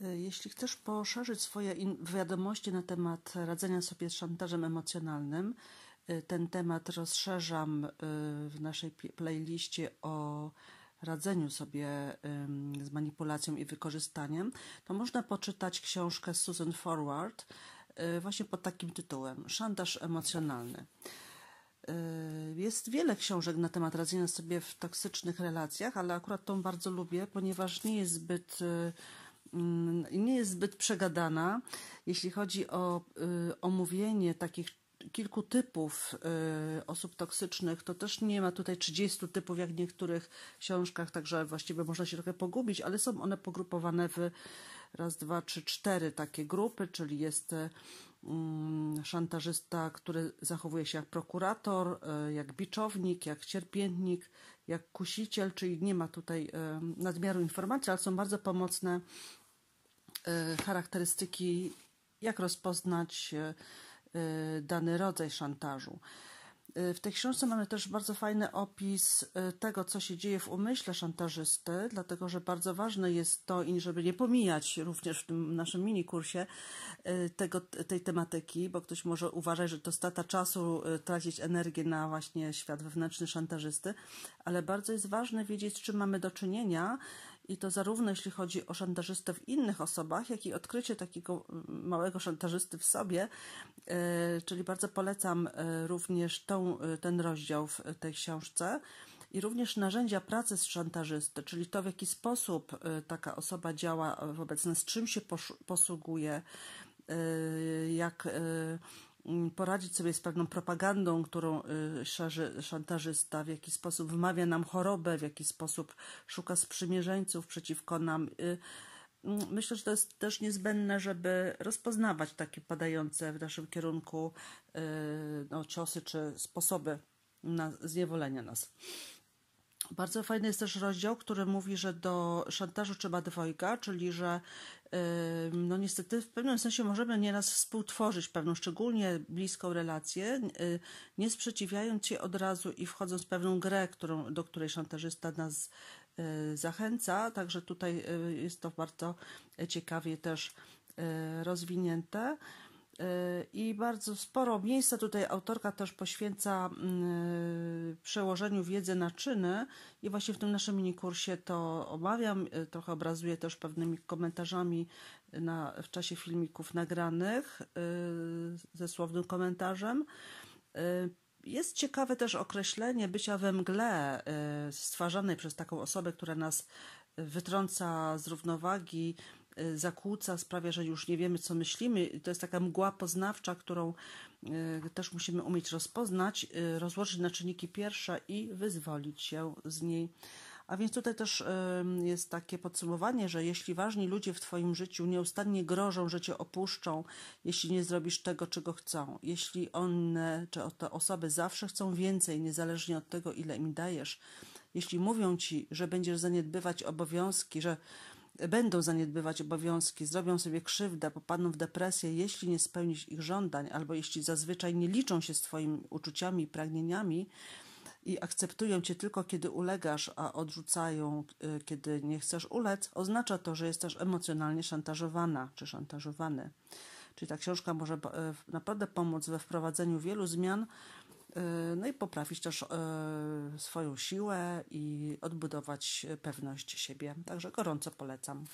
E, jeśli chcesz poszerzyć swoje wiadomości na temat radzenia sobie z szantażem emocjonalnym, e, ten temat rozszerzam e, w naszej playliście o radzeniu sobie z manipulacją i wykorzystaniem, to można poczytać książkę Susan Forward właśnie pod takim tytułem Szantaż emocjonalny. Jest wiele książek na temat radzenia sobie w toksycznych relacjach, ale akurat tą bardzo lubię, ponieważ nie jest zbyt Mm, nie jest zbyt przegadana, jeśli chodzi o y, omówienie takich kilku typów y, osób toksycznych, to też nie ma tutaj 30 typów jak w niektórych książkach, także właściwie można się trochę pogubić, ale są one pogrupowane w raz, dwa, trzy, cztery takie grupy, czyli jest y, mm, szantażysta, który zachowuje się jak prokurator, jak biczownik, jak cierpiętnik, jak kusiciel, czyli nie ma tutaj nadmiaru informacji, ale są bardzo pomocne E, charakterystyki, jak rozpoznać e, e, dany rodzaj szantażu. W tej książce mamy też bardzo fajny opis tego, co się dzieje w umyśle szantażysty, dlatego że bardzo ważne jest to, i żeby nie pomijać również w tym naszym kursie tego, tej tematyki, bo ktoś może uważać, że to strata czasu tracić energię na właśnie świat wewnętrzny szantażysty, ale bardzo jest ważne wiedzieć, z czym mamy do czynienia i to zarówno jeśli chodzi o szantażystę w innych osobach, jak i odkrycie takiego małego szantażysty w sobie. E, czyli bardzo polecam e, również tą, e, ten rozdział w tej książce. I również narzędzia pracy z szantażysty, czyli to, w jaki sposób taka osoba działa wobec nas, czym się posługuje, jak Mm, poradzić sobie z pewną propagandą, którą y, szarzy, szantażysta w jakiś sposób wmawia nam chorobę, w jaki sposób szuka sprzymierzeńców przeciwko nam. Y, mm, myślę, że to jest też niezbędne, żeby rozpoznawać takie padające w naszym kierunku y, no, ciosy czy sposoby na zniewolenia nas. Bardzo fajny jest też rozdział, który mówi, że do szantażu trzeba dwojga, czyli że no niestety w pewnym sensie możemy nieraz współtworzyć pewną szczególnie bliską relację, y, nie sprzeciwiając się od razu i wchodząc w pewną grę, którą, do której szantażysta nas y, zachęca. Także tutaj y, jest to bardzo ciekawie też rozwinięte. I bardzo sporo miejsca tutaj autorka też poświęca przełożeniu wiedzy na czyny i właśnie w tym naszym minikursie to omawiam, e, trochę obrazuję też pewnymi komentarzami e, na, w czasie filmików nagranych e, ze słownym komentarzem. Jest ciekawe też określenie bycia we mgle stwarzanej przez taką osobę, która nas wytrąca z równowagi, Y, zakłóca, sprawia, że już nie wiemy, co myślimy. To jest taka mgła poznawcza, którą y, też musimy umieć rozpoznać, y, rozłożyć na czynniki pierwsze i wyzwolić się z niej. A więc tutaj też jest takie podsumowanie, że jeśli ważni ludzie w Twoim życiu nieustannie grożą, że Cię opuszczą, jeśli nie zrobisz tego, czego chcą, jeśli one czy te osoby zawsze chcą więcej, niezależnie od tego, ile im dajesz, jeśli mówią Ci, że będziesz zaniedbywać obowiązki, że będą zaniedbywać obowiązki, zrobią sobie krzywdę, popadną w depresję, jeśli nie spełnisz ich żądań, albo jeśli zazwyczaj nie liczą się z twoimi uczuciami i pragnieniami i akceptują cię tylko kiedy ulegasz, a odrzucają y, kiedy nie chcesz ulec, oznacza to, że jesteś emocjonalnie szantażowana czy szantażowany. Czyli ta książka może e, naprawdę pomóc we wprowadzeniu wielu zmian Y, no i poprawić też y, swoją siłę i odbudować pewność siebie. Także gorąco polecam.